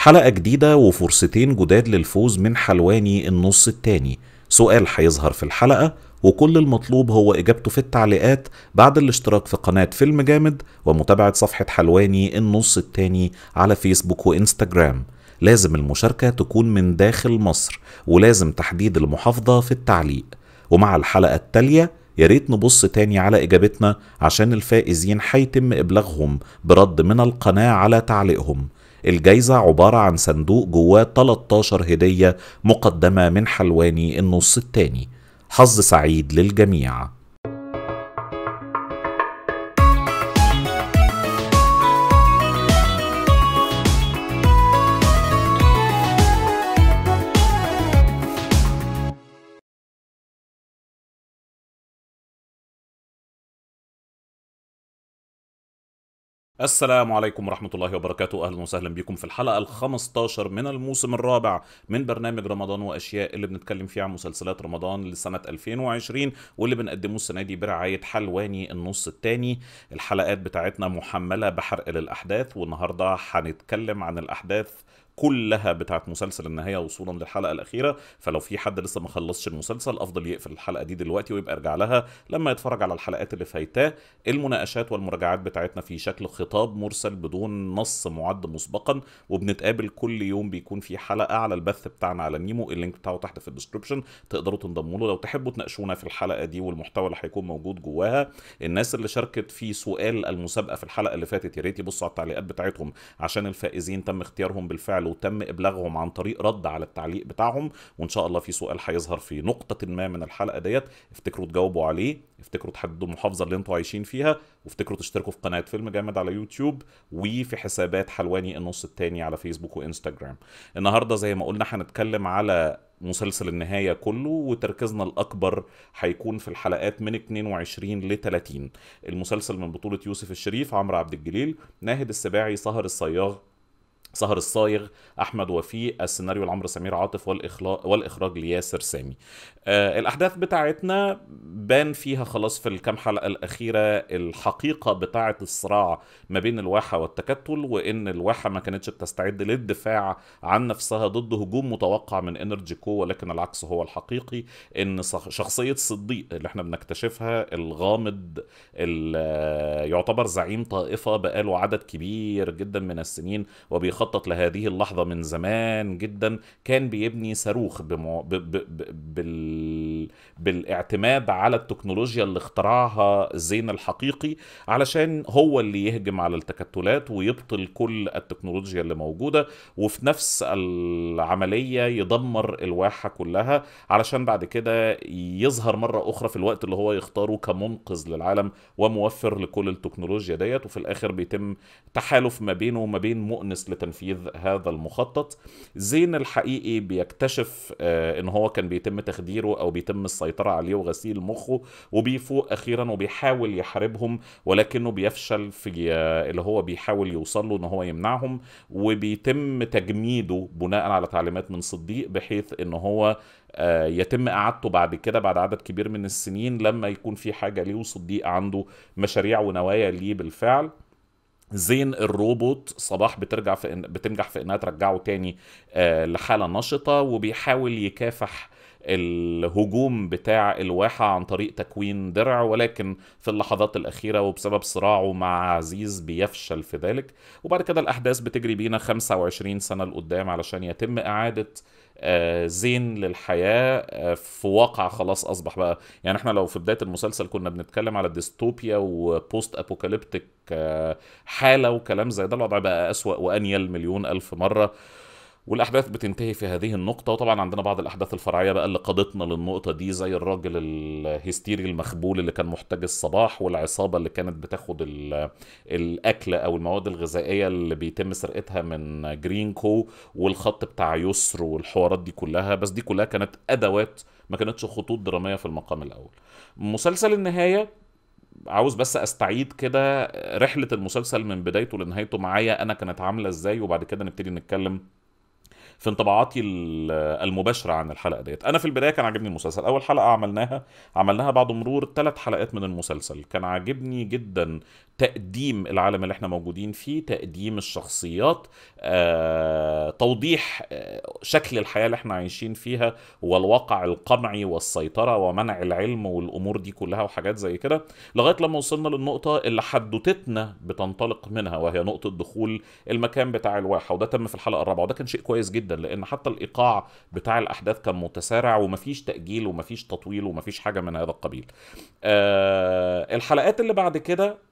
حلقة جديدة وفرصتين جداد للفوز من حلواني النص التاني سؤال هيظهر في الحلقة وكل المطلوب هو إجابته في التعليقات بعد الاشتراك في قناة فيلم جامد ومتابعة صفحة حلواني النص التاني على فيسبوك وإنستجرام لازم المشاركة تكون من داخل مصر ولازم تحديد المحافظة في التعليق ومع الحلقة التالية يا ريت نبص تاني على إجابتنا عشان الفائزين هيتم إبلاغهم برد من القناة على تعليقهم الجايزة عبارة عن صندوق جواه 13 هدية مقدمة من حلواني النص التاني حظ سعيد للجميع السلام عليكم ورحمة الله وبركاته أهلا وسهلا بكم في الحلقة ال 15 من الموسم الرابع من برنامج رمضان وأشياء اللي بنتكلم فيه عن مسلسلات رمضان لسنة 2020 واللي بنقدمه السنة دي برعاية حلواني النص الثاني الحلقات بتاعتنا محملة بحرق للأحداث والنهاردة هنتكلم عن الأحداث كلها بتاعت مسلسل النهايه وصولا للحلقه الاخيره فلو في حد لسه ما خلصش المسلسل افضل يقفل الحلقه دي دلوقتي ويبقى ارجع لها لما يتفرج على الحلقات اللي فايتاه المناقشات والمراجعات بتاعتنا في شكل خطاب مرسل بدون نص معد مسبقا وبنتقابل كل يوم بيكون في حلقه على البث بتاعنا على نيمو اللينك بتاعه تحت في الديسكربشن تقدروا تنضموا له لو تحبوا تناقشونا في الحلقه دي والمحتوى اللي هيكون موجود جواها الناس اللي شاركت في سؤال المسابقه في الحلقه اللي فاتت يا ريت يبصوا على التعليقات بتاعتهم عشان الفائزين تم اختيارهم بالفعل سألوا تم إبلاغهم عن طريق رد على التعليق بتاعهم وإن شاء الله في سؤال هيظهر في نقطة ما من الحلقة ديت افتكروا تجاوبوا عليه افتكروا تحددوا المحافظة اللي انتوا عايشين فيها وافتكروا تشتركوا في قناة فيلم جامد على يوتيوب وفي حسابات حلواني النص التاني على فيسبوك وإنستجرام النهاردة زي ما قلنا هنتكلم على مسلسل النهاية كله وتركيزنا الأكبر هيكون في الحلقات من 22 ل 30 المسلسل من بطولة يوسف الشريف عمرو عبد الجليل ناهد السباعي سهر الصياغ سهر الصايغ احمد وفيق السيناريو لعمرو سمير عاطف والاخراج لياسر سامي آه الاحداث بتاعتنا بان فيها خلاص في الكام حلقه الاخيره الحقيقه بتاعه الصراع ما بين الواحه والتكتل وان الواحه ما كانتش بتستعد للدفاع عن نفسها ضد هجوم متوقع من انرجي كو ولكن العكس هو الحقيقي ان شخصيه صديق اللي احنا بنكتشفها الغامض يعتبر زعيم طائفه بقاله عدد كبير جدا من السنين وبيخ مخطط لهذه اللحظة من زمان جدا كان بيبني صاروخ بمو... ب... ب... ب... بال... بالاعتماد على التكنولوجيا اللي اخترعها زين الحقيقي علشان هو اللي يهجم على التكتلات ويبطل كل التكنولوجيا اللي موجودة وفي نفس العملية يدمر الواحة كلها علشان بعد كده يظهر مرة أخرى في الوقت اللي هو يختاره كمنقذ للعالم وموفر لكل التكنولوجيا ديت وفي الآخر بيتم تحالف ما بينه وما بين مؤنس لتنمية تنفيذ هذا المخطط زين الحقيقي بيكتشف آه، ان هو كان بيتم تخديره او بيتم السيطرة عليه وغسيل مخه وبيفوق اخيرا وبيحاول يحاربهم ولكنه بيفشل في آه، اللي هو بيحاول يوصل له ان هو يمنعهم وبيتم تجميده بناء على تعليمات من صديق بحيث ان هو آه، يتم اعادته بعد كده بعد عدد كبير من السنين لما يكون في حاجه ليه وصديق عنده مشاريع ونوايا ليه بالفعل زين الروبوت صباح بترجع في بتنجح في انها ترجعه تاني آه، لحاله نشطه وبيحاول يكافح الهجوم بتاع الواحة عن طريق تكوين درع ولكن في اللحظات الأخيرة وبسبب صراعه مع عزيز بيفشل في ذلك وبعد كده الأحداث بتجري بينا 25 سنة لقدام علشان يتم إعادة آه، زين للحياة آه، في واقع خلاص أصبح بقى يعني احنا لو في بداية المسلسل كنا بنتكلم على ديستوبيا وبوست أبوكاليبتك آه، حالة وكلام زي ده الوضع بقى أسوأ وأنيل مليون ألف مرة والاحداث بتنتهي في هذه النقطه وطبعا عندنا بعض الاحداث الفرعيه بقى اللي قادتنا للنقطه دي زي الراجل الهستيري المخبول اللي كان محتاج الصباح والعصابه اللي كانت بتاخد الاكل او المواد الغذائيه اللي بيتم سرقتها من جرينكو والخط بتاع يسر والحوارات دي كلها بس دي كلها كانت ادوات ما كانتش خطوط دراميه في المقام الاول مسلسل النهايه عاوز بس استعيد كده رحله المسلسل من بدايته لنهايته معايا انا كانت عامله ازاي وبعد كده نبتدي نتكلم في انطباعاتي المباشره عن الحلقه ديت انا في البدايه كان عاجبني المسلسل اول حلقه عملناها عملناها بعد مرور ثلاث حلقات من المسلسل كان عاجبني جدا تقديم العالم اللي احنا موجودين فيه تقديم الشخصيات آه، توضيح آه، شكل الحياة اللي احنا عايشين فيها والواقع القمعي والسيطرة ومنع العلم والأمور دي كلها وحاجات زي كده لغاية لما وصلنا للنقطة اللي حدوتتنا بتنطلق منها وهي نقطة دخول المكان بتاع الواحة وده تم في الحلقة الرابعة وده كان شيء كويس جدا لأن حتى الإيقاع بتاع الأحداث كان متسارع ومفيش تأجيل ومفيش تطويل ومفيش حاجة من هذا القبيل آه الحلقات اللي بعد كده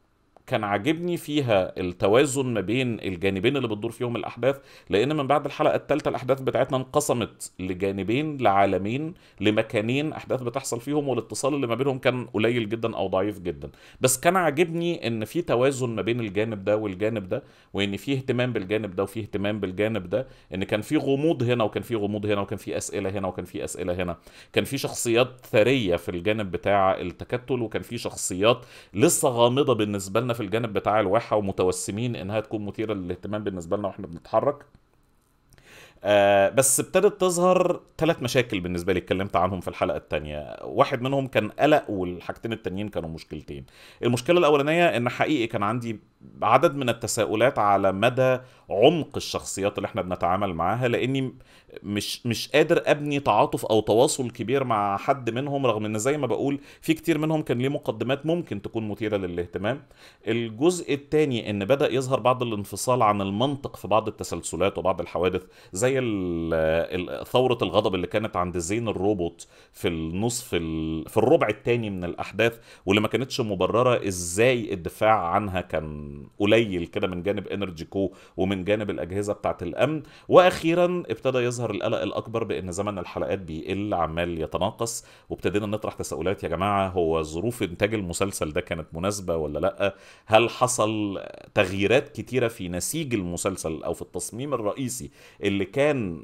كان عاجبني فيها التوازن ما بين الجانبين اللي بتدور فيهم الاحداث لان من بعد الحلقه الثالثه الاحداث بتاعتنا انقسمت لجانبين لعالمين لمكانين احداث بتحصل فيهم والاتصال اللي ما بينهم كان قليل جدا او ضعيف جدا بس كان عاجبني ان في توازن ما بين الجانب ده والجانب ده وان في اهتمام بالجانب ده وفي اهتمام بالجانب ده ان كان في غموض هنا وكان في غموض هنا وكان في اسئله هنا وكان في اسئله هنا كان في شخصيات ثريه في الجانب بتاع التكتل وكان في شخصيات لسه غامضه بالنسبه لنا في الجانب بتاع الواحه ومتوسمين انها تكون مثيره للاهتمام بالنسبه لنا واحنا بنتحرك آه بس ابتدت تظهر ثلاث مشاكل بالنسبه لي اتكلمت عنهم في الحلقه الثانيه واحد منهم كان قلق والحاجتين التانيين كانوا مشكلتين المشكله الاولانيه ان حقيقي كان عندي عدد من التساؤلات على مدى عمق الشخصيات اللي احنا بنتعامل معاها لاني مش مش قادر ابني تعاطف او تواصل كبير مع حد منهم رغم ان زي ما بقول في كتير منهم كان ليه مقدمات ممكن تكون مثيره للاهتمام الجزء الثاني ان بدا يظهر بعض الانفصال عن المنطق في بعض التسلسلات وبعض الحوادث زي زي ثورة الغضب اللي كانت عند زين الروبوت في النصف في الربع الثاني من الأحداث واللي ما كانتش مبررة إزاي الدفاع عنها كان قليل كده من جانب انرجي كو ومن جانب الأجهزة بتاعة الأمن وأخيرا ابتدى يظهر القلق الأكبر بأن زمن الحلقات بيقل عمال يتناقص وابتدينا نطرح تساؤلات يا جماعة هو ظروف إنتاج المسلسل ده كانت مناسبة ولا لأ هل حصل تغييرات كتيرة في نسيج المسلسل أو في التصميم الرئيسي اللي كان كان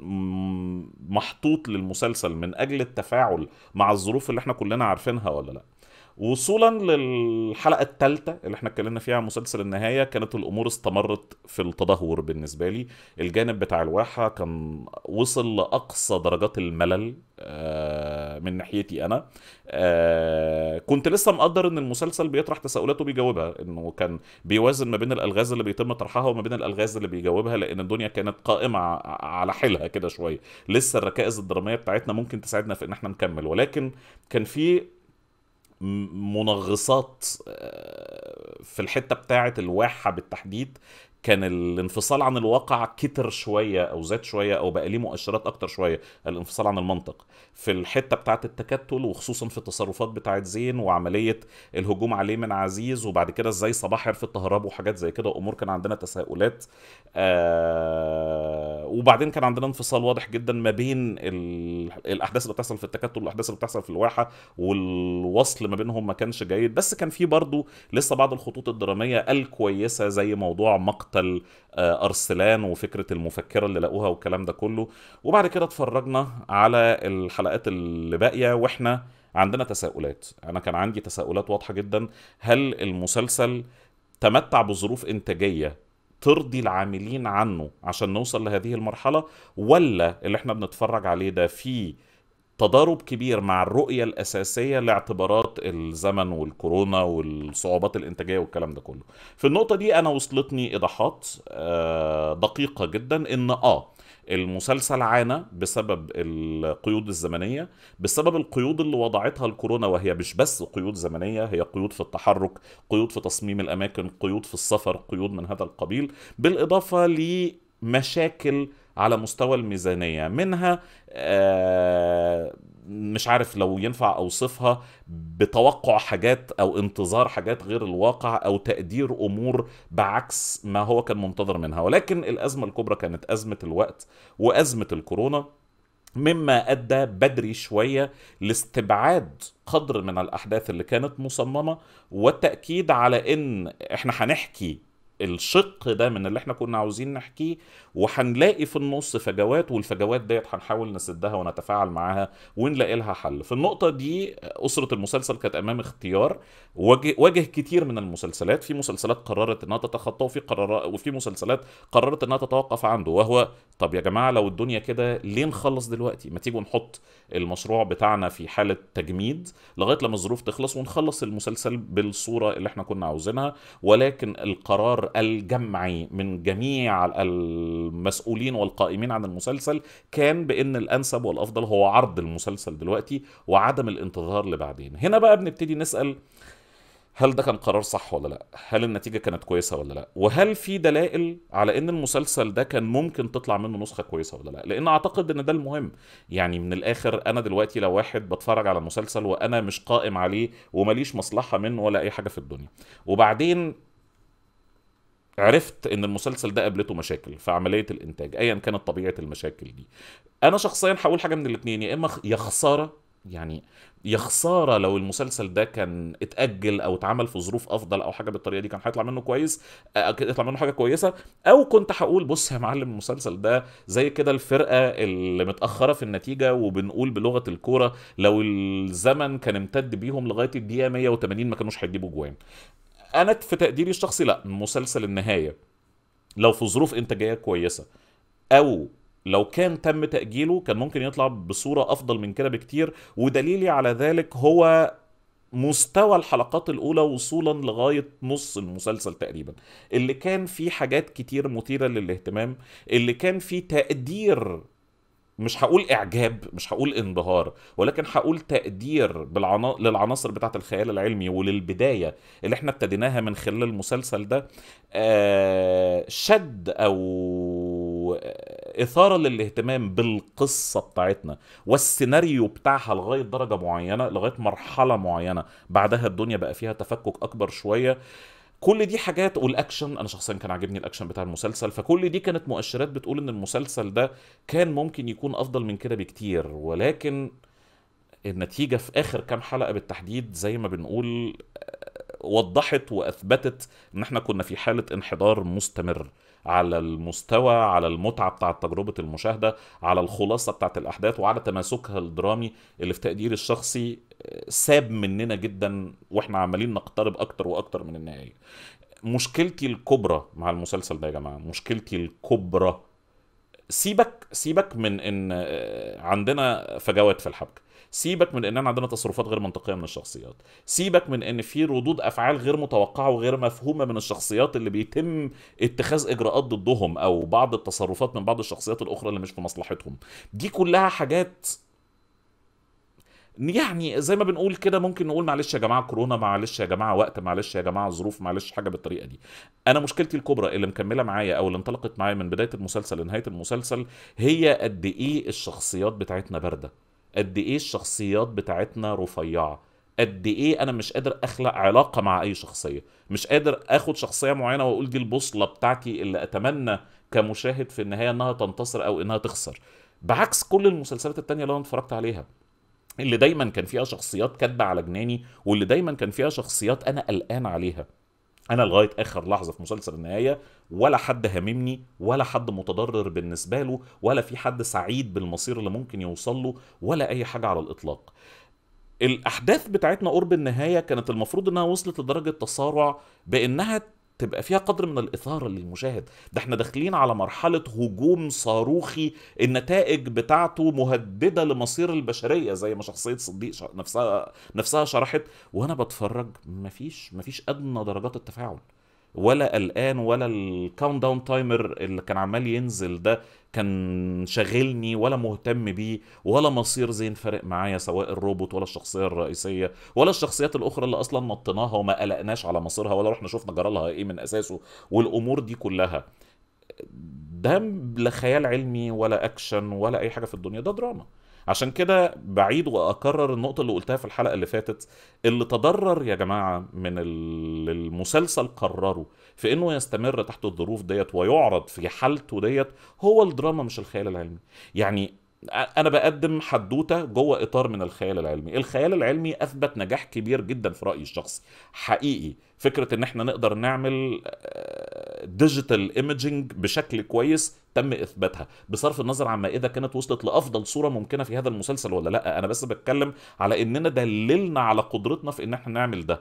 محطوط للمسلسل من اجل التفاعل مع الظروف اللي احنا كلنا عارفينها ولا لا وصولا للحلقه الثالثه اللي احنا اتكلمنا فيها عن مسلسل النهايه كانت الامور استمرت في التدهور بالنسبه لي الجانب بتاع الواحه كان وصل لاقصى درجات الملل آه، من ناحيتي انا آه، كنت لسه مقدر ان المسلسل بيطرح تساؤلاته بيجاوبها انه كان بيوازن ما بين الالغاز اللي بيتم طرحها وما بين الالغاز اللي بيجاوبها لان الدنيا كانت قائمه على حيلها كده شويه لسه الركائز الدراميه بتاعتنا ممكن تساعدنا في ان احنا نكمل ولكن كان في منغصات آه، في الحته بتاعه الواحه بالتحديد كان الانفصال عن الواقع كتر شويه او زاد شويه او بقى ليه مؤشرات اكتر شويه الانفصال عن المنطق في الحته بتاعه التكتل وخصوصا في التصرفات بتاعه زين وعمليه الهجوم عليه من عزيز وبعد كده ازاي صباح عرف التهرب وحاجات زي كده وامور كان عندنا تساؤلات آه وبعدين كان عندنا انفصال واضح جدا ما بين الاحداث اللي بتحصل في التكتل والاحداث اللي بتحصل في الواحه والوصل ما بينهم ما كانش جيد بس كان في برضه لسه بعض الخطوط الدراميه الكويسه زي موضوع مقتل مقتل آه، ارسلان وفكره المفكره اللي لقوها والكلام ده كله وبعد كده اتفرجنا على الحلقات اللي باقيه واحنا عندنا تساؤلات انا كان عندي تساؤلات واضحه جدا هل المسلسل تمتع بظروف انتاجيه ترضي العاملين عنه عشان نوصل لهذه المرحله ولا اللي احنا بنتفرج عليه ده فيه تضارب كبير مع الرؤية الأساسية لاعتبارات الزمن والكورونا والصعوبات الإنتاجية والكلام ده كله في النقطة دي أنا وصلتني إيضاحات آه، دقيقة جدا إن آه المسلسل عانى بسبب القيود الزمنيه بسبب القيود اللي وضعتها الكورونا وهي مش بس قيود زمنيه هي قيود في التحرك قيود في تصميم الاماكن قيود في السفر قيود من هذا القبيل بالاضافه لمشاكل على مستوى الميزانيه منها آه، مش عارف لو ينفع اوصفها بتوقع حاجات او انتظار حاجات غير الواقع او تقدير امور بعكس ما هو كان منتظر منها ولكن الازمه الكبرى كانت ازمه الوقت وازمه الكورونا مما ادى بدري شويه لاستبعاد قدر من الاحداث اللي كانت مصممه والتاكيد على ان احنا هنحكي الشق ده من اللي احنا كنا عاوزين نحكيه وهنلاقي في النص فجوات والفجوات ديت هنحاول نسدها ونتفاعل معاها ونلاقي لها حل في النقطة دي أسرة المسلسل كانت أمام اختيار واجه, كتير من المسلسلات في مسلسلات قررت انها تتخطاه وفي قرارات وفي مسلسلات قررت انها تتوقف عنده وهو طب يا جماعة لو الدنيا كده ليه نخلص دلوقتي ما تيجوا نحط المشروع بتاعنا في حالة تجميد لغاية لما الظروف تخلص ونخلص المسلسل بالصورة اللي احنا كنا عاوزينها ولكن القرار الجمعي من جميع المسؤولين والقائمين عن المسلسل كان بان الانسب والافضل هو عرض المسلسل دلوقتي وعدم الانتظار لبعدين هنا بقى بنبتدي نسال هل ده كان قرار صح ولا لا هل النتيجه كانت كويسه ولا لا وهل في دلائل على ان المسلسل ده كان ممكن تطلع منه نسخه كويسه ولا لا لان اعتقد ان ده المهم يعني من الاخر انا دلوقتي لو واحد بتفرج على مسلسل وانا مش قائم عليه ومليش مصلحه منه ولا اي حاجه في الدنيا وبعدين عرفت ان المسلسل ده قابلته مشاكل في عمليه الانتاج ايا كانت طبيعه المشاكل دي انا شخصيا هقول حاجه من الاثنين يا اما يا خساره يعني يا خساره لو المسلسل ده كان اتاجل او اتعمل في ظروف افضل او حاجه بالطريقه دي كان هيطلع منه كويس آه، يطلع منه حاجه كويسه او كنت هقول بص يا معلم المسلسل ده زي كده الفرقه اللي متاخره في النتيجه وبنقول بلغه الكوره لو الزمن كان امتد بيهم لغايه الدقيقه 180 ما كانوش هيجيبوا جوان انا في تقديري الشخصي لا مسلسل النهايه لو في ظروف انتاجيه كويسه او لو كان تم تاجيله كان ممكن يطلع بصوره افضل من كده بكتير ودليلي على ذلك هو مستوى الحلقات الاولى وصولا لغايه نص المسلسل تقريبا اللي كان فيه حاجات كتير مثيره للاهتمام اللي كان فيه تقدير مش هقول اعجاب مش هقول انبهار ولكن هقول تقدير بالعنا... للعناصر بتاعه الخيال العلمي وللبدايه اللي احنا ابتديناها من خلال المسلسل ده آه، شد او اثاره للاهتمام بالقصه بتاعتنا والسيناريو بتاعها لغايه درجه معينه لغايه مرحله معينه بعدها الدنيا بقى فيها تفكك اكبر شويه كل دي حاجات والاكشن انا شخصيا كان عاجبني الاكشن بتاع المسلسل فكل دي كانت مؤشرات بتقول ان المسلسل ده كان ممكن يكون افضل من كده بكتير ولكن النتيجه في اخر كام حلقه بالتحديد زي ما بنقول آه، وضحت واثبتت ان احنا كنا في حاله انحدار مستمر على المستوى على المتعه بتاعه تجربه المشاهده على الخلاصه بتاعه الاحداث وعلى تماسكها الدرامي اللي في تقديري الشخصي آه، ساب مننا جدا واحنا عمالين نقترب اكتر واكتر من النهايه مشكلتي الكبرى مع المسلسل ده يا جماعه مشكلتي الكبرى سيبك سيبك من ان آه، عندنا فجوات في الحبكه سيبك من ان عندنا تصرفات غير منطقيه من الشخصيات سيبك من ان في ردود افعال غير متوقعه وغير مفهومه من الشخصيات اللي بيتم اتخاذ اجراءات ضدهم او بعض التصرفات من بعض الشخصيات الاخرى اللي مش في مصلحتهم دي كلها حاجات يعني زي ما بنقول كده ممكن نقول معلش يا جماعه كورونا معلش يا جماعه وقت معلش يا جماعه ظروف معلش حاجه بالطريقه دي انا مشكلتي الكبرى اللي مكمله معايا او اللي انطلقت معايا من بدايه المسلسل لنهايه المسلسل هي قد ايه الشخصيات بتاعتنا بارده قد ايه الشخصيات بتاعتنا رفيعه قد ايه انا مش قادر اخلق علاقه مع اي شخصيه مش قادر اخد شخصيه معينه واقول دي البوصله بتاعتي اللي اتمنى كمشاهد في النهايه انها تنتصر او انها تخسر بعكس كل المسلسلات التانية اللي انا اتفرجت عليها اللي دايما كان فيها شخصيات كاتبه على جناني واللي دايما كان فيها شخصيات انا قلقان عليها انا لغايه اخر لحظه في مسلسل النهايه ولا حد هاممني ولا حد متضرر بالنسبه له ولا في حد سعيد بالمصير اللي ممكن يوصل له ولا اي حاجه على الاطلاق الاحداث بتاعتنا قرب النهايه كانت المفروض انها وصلت لدرجه تصارع بانها تبقى فيها قدر من الاثاره للمشاهد ده احنا داخلين على مرحله هجوم صاروخي النتائج بتاعته مهدده لمصير البشريه زي ما شخصيه صديق نفسها نفسها شرحت وانا بتفرج مفيش مفيش ادنى درجات التفاعل ولا قلقان ولا الكاونت داون تايمر اللي كان عمال ينزل ده كان شاغلني ولا مهتم بيه ولا مصير زين فارق معايا سواء الروبوت ولا الشخصيه الرئيسيه ولا الشخصيات الاخرى اللي اصلا نطيناها وما قلقناش على مصيرها ولا رحنا شفنا جرى لها ايه من اساسه والامور دي كلها ده لا خيال علمي ولا اكشن ولا اي حاجه في الدنيا ده دراما عشان كده بعيد واكرر النقطه اللي قلتها في الحلقه اللي فاتت اللي تضرر يا جماعه من المسلسل قرره في انه يستمر تحت الظروف ديت ويعرض في حالته ديت هو الدراما مش الخيال العلمي يعني انا بقدم حدوته جوه اطار من الخيال العلمي الخيال العلمي اثبت نجاح كبير جدا في رايي الشخصي حقيقي فكره ان احنا نقدر نعمل ديجيتال ايميجينج بشكل كويس تم اثباتها بصرف النظر عما اذا كانت وصلت لافضل صوره ممكنه في هذا المسلسل ولا لا انا بس بتكلم على اننا دللنا على قدرتنا في ان احنا نعمل ده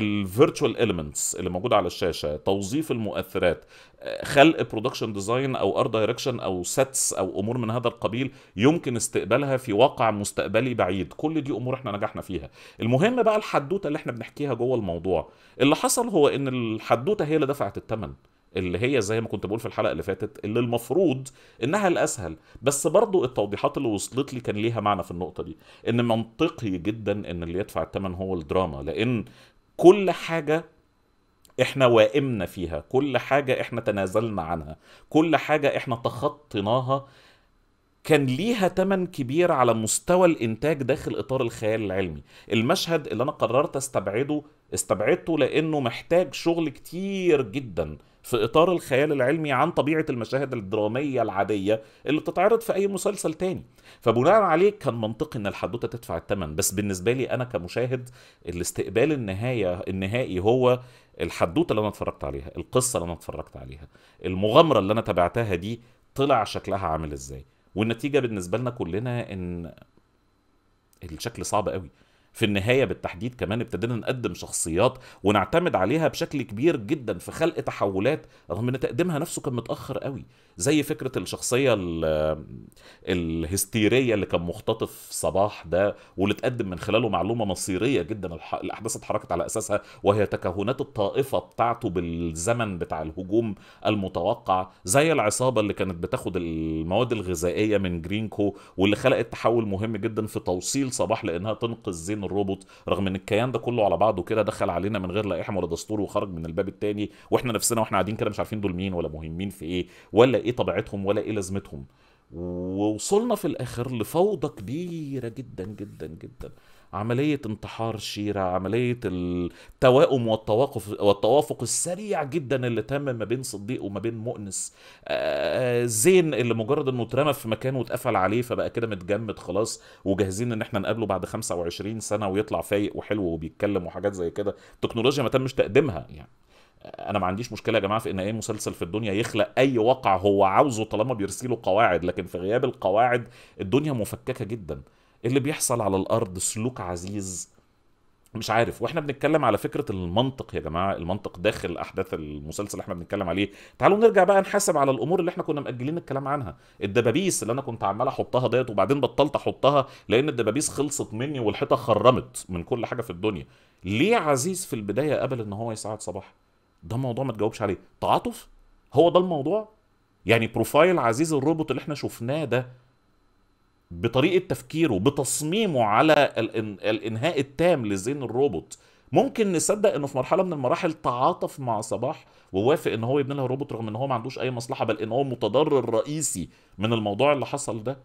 الفيرتشوال اليمنتس آه، اللي موجوده على الشاشه توظيف المؤثرات آه، خلق برودكشن ديزاين او ارت دايركشن او سيتس او امور من هذا القبيل يمكن استقبالها في واقع مستقبلي بعيد كل دي امور احنا نجحنا فيها المهم بقى الحدوته اللي احنا بنحكيها جوه الموضوع اللي حصل هو ان الحدوته هي اللي دفعت الثمن اللي هي زي ما كنت بقول في الحلقه اللي فاتت اللي المفروض انها الاسهل بس برضو التوضيحات اللي وصلت لي كان ليها معنى في النقطه دي ان منطقي جدا ان اللي يدفع الثمن هو الدراما لان كل حاجه احنا وائمنا فيها كل حاجه احنا تنازلنا عنها كل حاجه احنا تخطيناها كان ليها تمن كبير على مستوى الانتاج داخل اطار الخيال العلمي المشهد اللي انا قررت استبعده استبعدته لانه محتاج شغل كتير جدا في اطار الخيال العلمي عن طبيعه المشاهد الدراميه العاديه اللي بتتعرض في اي مسلسل تاني فبناء عليه كان منطقي ان الحدوته تدفع الثمن بس بالنسبه لي انا كمشاهد الاستقبال النهايه النهائي هو الحدوته اللي انا اتفرجت عليها القصه اللي انا اتفرجت عليها المغامره اللي انا تبعتها دي طلع شكلها عامل ازاي والنتيجه بالنسبه لنا كلنا ان الشكل صعب قوي في النهايه بالتحديد كمان ابتدينا نقدم شخصيات ونعتمد عليها بشكل كبير جدا في خلق تحولات رغم ان تقديمها نفسه كان متاخر قوي زي فكره الشخصيه الهستيريه اللي كان مختطف صباح ده واللي اتقدم من خلاله معلومه مصيريه جدا الاحداث اتحركت على اساسها وهي تكهنات الطائفه بتاعته بالزمن بتاع الهجوم المتوقع زي العصابه اللي كانت بتاخد المواد الغذائيه من جرينكو واللي خلقت تحول مهم جدا في توصيل صباح لانها تنقذ زين الروبوت رغم ان الكيان ده كله على بعضه كده دخل علينا من غير لائحه ولا دستور وخرج من الباب التاني واحنا نفسنا واحنا قاعدين كده مش عارفين دول مين ولا مهمين في ايه ولا ايه طبيعتهم ولا ايه لازمتهم ووصلنا في الاخر لفوضى كبيره جدا جدا جدا عملية انتحار شيرة عملية التوائم والتوافق والتوافق السريع جدا اللي تم ما بين صديق وما بين مؤنس آه، آه، زين اللي مجرد انه اترمى في مكان واتقفل عليه فبقى كده متجمد خلاص وجاهزين ان احنا نقابله بعد 25 سنة ويطلع فايق وحلو وبيتكلم وحاجات زي كده التكنولوجيا ما تمش تقديمها يعني آه، انا ما عنديش مشكله يا جماعه في ان اي مسلسل في الدنيا يخلق اي واقع هو عاوزه طالما بيرسله قواعد لكن في غياب القواعد الدنيا مفككه جدا اللي بيحصل على الارض سلوك عزيز مش عارف واحنا بنتكلم على فكره المنطق يا جماعه المنطق داخل احداث المسلسل اللي احنا بنتكلم عليه تعالوا نرجع بقى نحاسب على الامور اللي احنا كنا مأجلين الكلام عنها الدبابيس اللي انا كنت عمال احطها ديت وبعدين بطلت احطها لان الدبابيس خلصت مني والحيطه خرمت من كل حاجه في الدنيا ليه عزيز في البدايه قبل ان هو يساعد صباح ده موضوع ما تجاوبش عليه تعاطف هو ده الموضوع يعني بروفايل عزيز الروبوت اللي احنا شفناه ده بطريقه تفكيره بتصميمه على الانهاء التام لزين الروبوت ممكن نصدق انه في مرحله من المراحل تعاطف مع صباح ووافق ان هو يبني لها روبوت رغم ان هو ما عندوش اي مصلحه بل ان هو متضرر رئيسي من الموضوع اللي حصل ده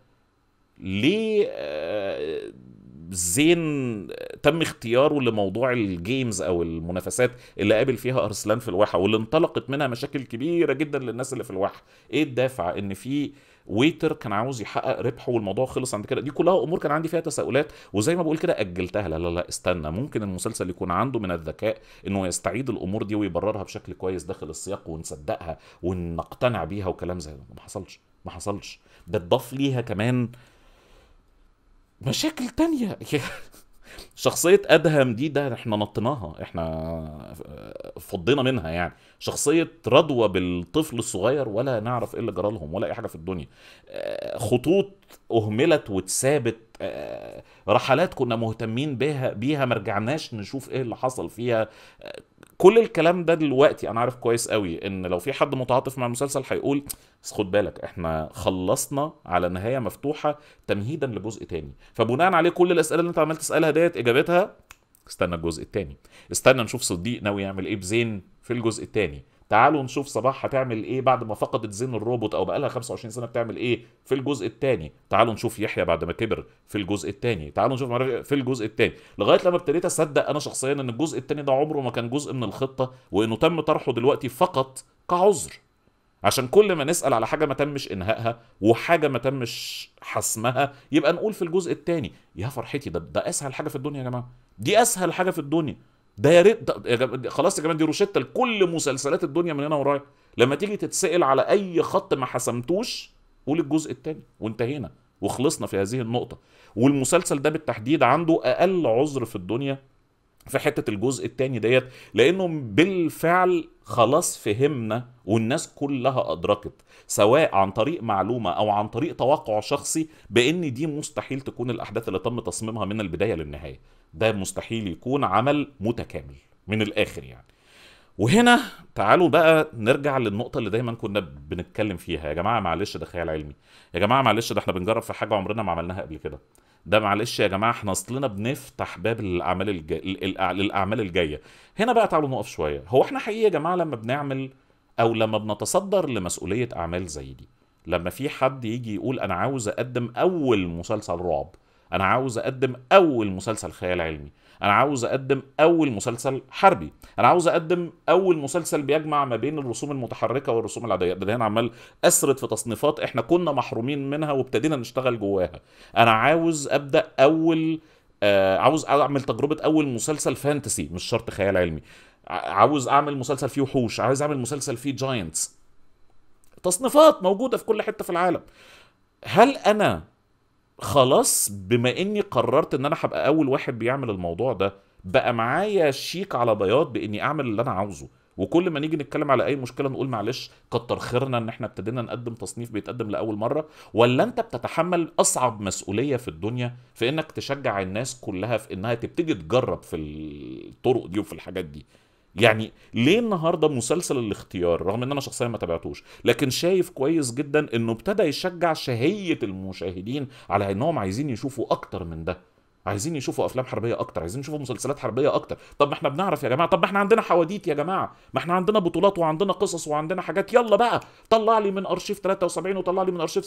ليه آه، زين تم اختياره لموضوع الجيمز او المنافسات اللي قابل فيها ارسلان في الواحه واللي انطلقت منها مشاكل كبيره جدا للناس اللي في الواحه ايه الدافع ان في ويتر كان عاوز يحقق ربحه والموضوع خلص عند كده دي كلها امور كان عندي فيها تساؤلات وزي ما بقول كده اجلتها لا لا لا استنى ممكن المسلسل يكون عنده من الذكاء انه يستعيد الامور دي ويبررها بشكل كويس داخل السياق ونصدقها ونقتنع بيها وكلام زي ده ما حصلش ما حصلش ده اتضاف ليها كمان مشاكل تانية شخصيه ادهم دي ده احنا نطيناها احنا فضينا منها يعني شخصيه رضوى بالطفل الصغير ولا نعرف ايه اللي جرى لهم ولا اي حاجه في الدنيا آه، خطوط اهملت واتسابت آه، رحلات كنا مهتمين بيها بيها ما رجعناش نشوف ايه اللي حصل فيها آه، كل الكلام ده دلوقتي انا عارف كويس قوي ان لو في حد متعاطف مع المسلسل هيقول بس خد بالك احنا خلصنا على نهايه مفتوحه تمهيدا لجزء تاني فبناء عليه كل الاسئله اللي انت عمال تسالها ديت اجابتها استنى الجزء التاني استنى نشوف صديق ناوي يعمل ايه بزين في الجزء التاني تعالوا نشوف صباح هتعمل ايه بعد ما فقدت زين الروبوت او بقالها 25 سنه بتعمل ايه في الجزء الثاني تعالوا نشوف يحيى بعد ما كبر في الجزء الثاني تعالوا نشوف في الجزء الثاني لغايه لما ابتديت اصدق انا شخصيا ان الجزء الثاني ده عمره ما كان جزء من الخطه وانه تم طرحه دلوقتي فقط كعذر عشان كل ما نسال على حاجه ما تمش انهائها وحاجه ما تمش حسمها يبقى نقول في الجزء الثاني يا فرحتي ده ده اسهل حاجه في الدنيا يا جماعه دي اسهل حاجه في الدنيا ده يا ريت خلاص يا جماعه دي روشته لكل مسلسلات الدنيا من هنا ورايا لما تيجي تتسال على اي خط ما حسمتوش قول الجزء الثاني وانتهينا وخلصنا في هذه النقطه والمسلسل ده بالتحديد عنده اقل عذر في الدنيا في حته الجزء الثاني ديت لانه بالفعل خلاص فهمنا والناس كلها ادركت سواء عن طريق معلومه او عن طريق توقع شخصي بان دي مستحيل تكون الاحداث اللي تم تصميمها من البدايه للنهايه ده مستحيل يكون عمل متكامل من الاخر يعني وهنا تعالوا بقى نرجع للنقطه اللي دايما كنا بنتكلم فيها يا جماعه معلش ده خيال علمي يا جماعه معلش ده احنا بنجرب في حاجه عمرنا ما عملناها قبل كده ده معلش يا جماعه احنا اصلنا بنفتح باب للاعمال الجاي للاعمال الجايه هنا بقى تعالوا نقف شويه هو احنا حقيقي يا جماعه لما بنعمل او لما بنتصدر لمسؤوليه اعمال زي دي لما في حد يجي يقول انا عاوز اقدم اول مسلسل رعب انا عاوز اقدم اول مسلسل خيال علمي انا عاوز اقدم اول مسلسل حربي انا عاوز اقدم اول مسلسل بيجمع ما بين الرسوم المتحركه والرسوم العاديه ده هنا عمال اسرد في تصنيفات احنا كنا محرومين منها وابتدينا نشتغل جواها انا عاوز ابدا اول آه عاوز اعمل تجربه اول مسلسل فانتسي مش شرط خيال علمي عاوز اعمل مسلسل فيه وحوش عاوز اعمل مسلسل فيه جاينتس تصنيفات موجوده في كل حته في العالم هل انا خلاص بما اني قررت ان انا هبقى اول واحد بيعمل الموضوع ده بقى معايا شيك على بياض باني اعمل اللي انا عاوزه وكل ما نيجي نتكلم على اي مشكله نقول معلش كتر خيرنا ان احنا ابتدينا نقدم تصنيف بيتقدم لاول مره ولا انت بتتحمل اصعب مسؤوليه في الدنيا في انك تشجع الناس كلها في انها تبتدي تجرب في الطرق دي وفي الحاجات دي يعني ليه النهارده مسلسل الاختيار رغم ان انا شخصيا ما تابعتوش لكن شايف كويس جدا انه ابتدى يشجع شهيه المشاهدين على انهم عايزين يشوفوا اكتر من ده عايزين يشوفوا افلام حربيه اكتر عايزين يشوفوا مسلسلات حربيه اكتر طب ما احنا بنعرف يا جماعه طب ما احنا عندنا حواديت يا جماعه ما احنا عندنا بطولات وعندنا قصص وعندنا حاجات يلا بقى طلع لي من ارشيف 73 وطلع لي من ارشيف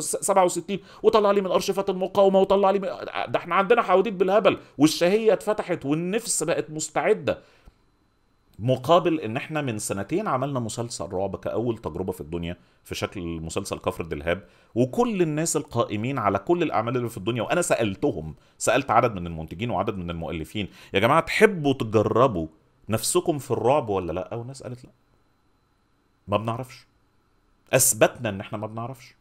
67 وطلع لي من ارشيفات المقاومه وطلع لي من... ده احنا عندنا حواديت بالهبل والشهيه اتفتحت والنفس بقت مستعده مقابل ان احنا من سنتين عملنا مسلسل رعب كاول تجربه في الدنيا في شكل مسلسل كفر الدلهاب وكل الناس القائمين على كل الاعمال اللي في الدنيا وانا سالتهم سالت عدد من المنتجين وعدد من المؤلفين يا جماعه تحبوا تجربوا نفسكم في الرعب ولا لا والناس قالت لا ما بنعرفش اثبتنا ان احنا ما بنعرفش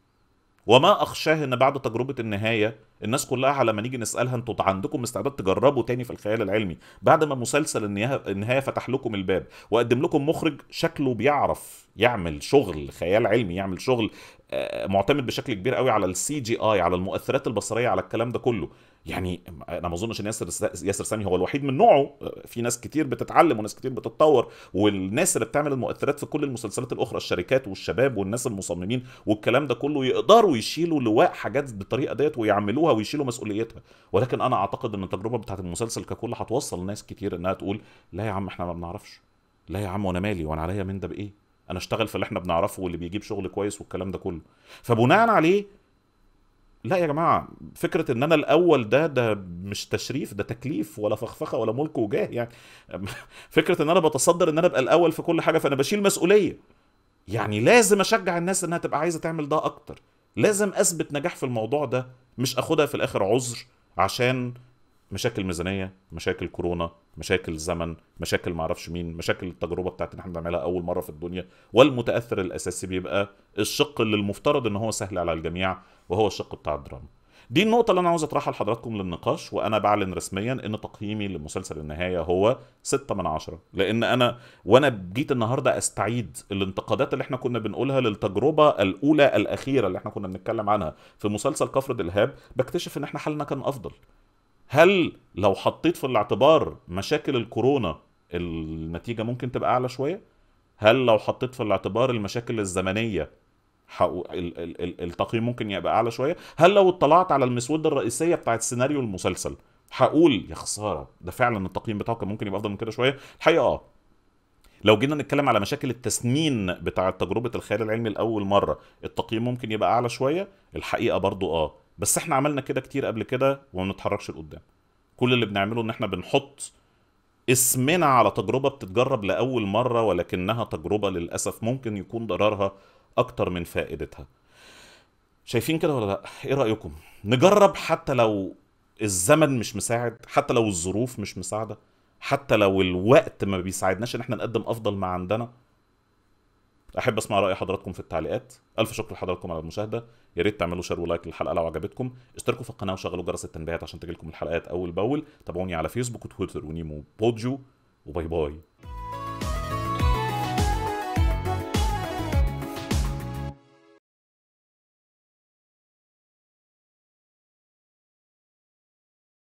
وما اخشاه ان بعد تجربه النهايه الناس كلها على ما نيجي نسالها انتوا عندكم استعداد تجربوا تاني في الخيال العلمي بعد ما مسلسل النهايه فتح لكم الباب وقدم لكم مخرج شكله بيعرف يعمل شغل خيال علمي يعمل شغل آه، معتمد بشكل كبير قوي على السي جي اي على المؤثرات البصريه على الكلام ده كله يعني انا ما اظنش ان ياسر ياسر سامي هو الوحيد من نوعه آه، في ناس كتير بتتعلم وناس كتير بتتطور والناس اللي بتعمل المؤثرات في كل المسلسلات الاخرى الشركات والشباب والناس المصممين والكلام ده كله يقدروا يشيلوا لواء حاجات بالطريقه ديت ويعملوها ويشيلوا مسؤوليتها ولكن انا اعتقد ان التجربه بتاعت المسلسل ككل هتوصل ناس كتير انها تقول لا يا عم احنا ما بنعرفش لا يا عم وانا مالي وانا عليا من ده بايه انا اشتغل في اللي احنا بنعرفه واللي بيجيب شغل كويس والكلام ده كله فبناء عليه لا يا جماعه فكره ان انا الاول ده ده مش تشريف ده تكليف ولا فخفخه ولا ملك وجاه يعني فكره ان انا بتصدر ان انا ابقى الاول في كل حاجه فانا بشيل مسؤوليه يعني لازم اشجع الناس انها تبقى عايزه تعمل ده اكتر لازم اثبت نجاح في الموضوع ده مش اخدها في الاخر عذر عشان مشاكل ميزانيه مشاكل كورونا مشاكل زمن مشاكل معرفش مين مشاكل التجربه بتاعت ان احنا بنعملها اول مره في الدنيا والمتاثر الاساسي بيبقى الشق اللي المفترض ان هو سهل على الجميع وهو الشق بتاع الدراما دي النقطة اللي أنا عاوز أطرحها لحضراتكم للنقاش وأنا بعلن رسميا إن تقييمي لمسلسل النهاية هو 6 من 10 لأن أنا وأنا جيت النهاردة أستعيد الانتقادات اللي إحنا كنا بنقولها للتجربة الأولى الأخيرة اللي إحنا كنا بنتكلم عنها في مسلسل كفر الهاب بكتشف إن إحنا حالنا كان أفضل هل لو حطيت في الاعتبار مشاكل الكورونا النتيجة ممكن تبقى أعلى شوية؟ هل لو حطيت في الاعتبار المشاكل الزمنية ال... ال... التقييم ممكن يبقى اعلى شويه هل لو اطلعت على المسوده الرئيسيه بتاعت سيناريو المسلسل هقول يا خساره ده فعلا التقييم بتاعه كان ممكن يبقى افضل من كده شويه الحقيقه اه لو جينا نتكلم على مشاكل التسنين بتاع تجربه الخيال العلمي لاول مره التقييم ممكن يبقى اعلى شويه الحقيقه برضو اه بس احنا عملنا كده كتير قبل كده وما بنتحركش لقدام كل اللي بنعمله ان احنا بنحط اسمنا على تجربه بتتجرب لاول مره ولكنها تجربه للاسف ممكن يكون ضررها اكتر من فائدتها شايفين كده ولا لا ايه رايكم نجرب حتى لو الزمن مش مساعد حتى لو الظروف مش مساعده حتى لو الوقت ما بيساعدناش ان احنا نقدم افضل ما عندنا احب اسمع راي حضراتكم في التعليقات الف شكر لحضراتكم على المشاهده يا ريت تعملوا شير ولايك للحلقه لو عجبتكم اشتركوا في القناه وشغلوا جرس التنبيهات عشان تجيلكم الحلقات اول باول تابعوني على فيسبوك وتويتر ونيمو بودجو وباي باي